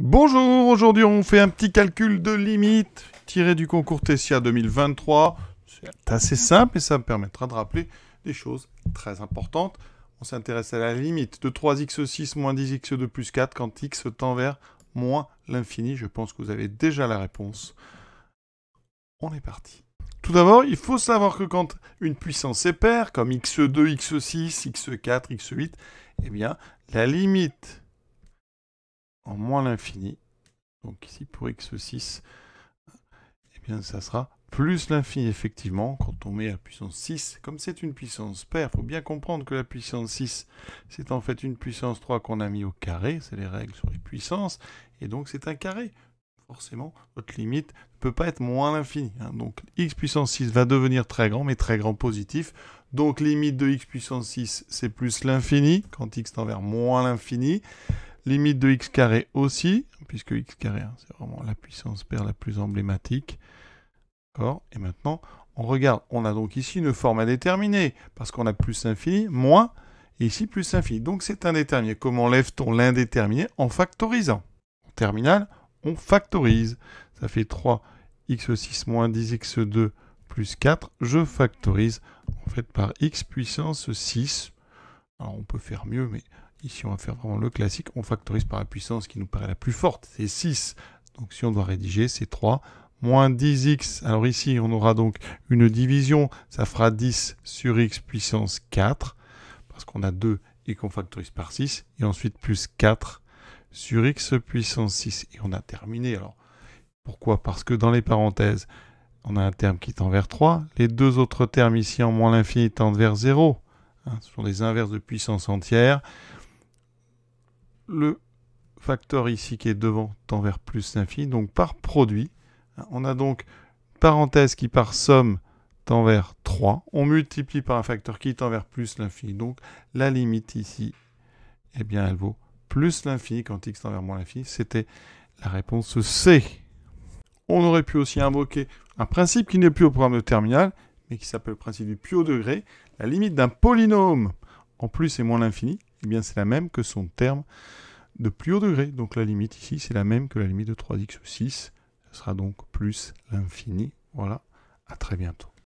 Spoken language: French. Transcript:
Bonjour, aujourd'hui on fait un petit calcul de limite tiré du concours Tessia 2023. C'est assez simple et ça me permettra de rappeler des choses très importantes. On s'intéresse à la limite de 3x6 moins 10x2 plus 4 quand x tend vers moins l'infini. Je pense que vous avez déjà la réponse. On est parti. Tout d'abord, il faut savoir que quand une puissance est paire, comme x2, x6, x4, x8, eh bien, la limite en moins l'infini. Donc ici pour x6, eh bien ça sera plus l'infini effectivement quand on met à puissance 6. Comme c'est une puissance paire, il faut bien comprendre que la puissance 6, c'est en fait une puissance 3 qu'on a mis au carré, c'est les règles sur les puissances, et donc c'est un carré. Forcément, votre limite ne peut pas être moins l'infini. Hein. Donc x puissance 6 va devenir très grand, mais très grand positif. Donc limite de x puissance 6, c'est plus l'infini, quand x tend vers moins l'infini. Limite de x carré aussi, puisque x carré, hein, c'est vraiment la puissance paire la plus emblématique. Et maintenant, on regarde, on a donc ici une forme indéterminée, parce qu'on a plus infini, moins, et ici plus infini. Donc c'est indéterminé. Comment lève-t-on l'indéterminé En factorisant. En terminale, on factorise. Ça fait 3 x6 moins 10x2 plus 4. Je factorise en fait par x puissance 6. Alors on peut faire mieux, mais Ici, on va faire vraiment le classique. On factorise par la puissance qui nous paraît la plus forte. C'est 6. Donc si on doit rédiger, c'est 3 moins 10x. Alors ici, on aura donc une division. Ça fera 10 sur x puissance 4. Parce qu'on a 2 et qu'on factorise par 6. Et ensuite, plus 4 sur x puissance 6. Et on a terminé. Alors, pourquoi Parce que dans les parenthèses, on a un terme qui tend vers 3. Les deux autres termes ici en moins l'infini tendent vers 0. Hein, ce sont des inverses de puissance entière le facteur ici qui est devant tend vers plus l'infini, donc par produit. Hein, on a donc parenthèse qui par somme tend vers 3. On multiplie par un facteur qui tend vers plus l'infini. Donc la limite ici, eh bien elle vaut plus l'infini quand x tend vers moins l'infini. C'était la réponse C. On aurait pu aussi invoquer un principe qui n'est plus au programme de terminal, mais qui s'appelle le principe du plus haut degré. La limite d'un polynôme en plus et moins l'infini, eh bien c'est la même que son terme de plus haut degré. Donc la limite ici, c'est la même que la limite de 3x6. Ce sera donc plus l'infini. Voilà, à très bientôt.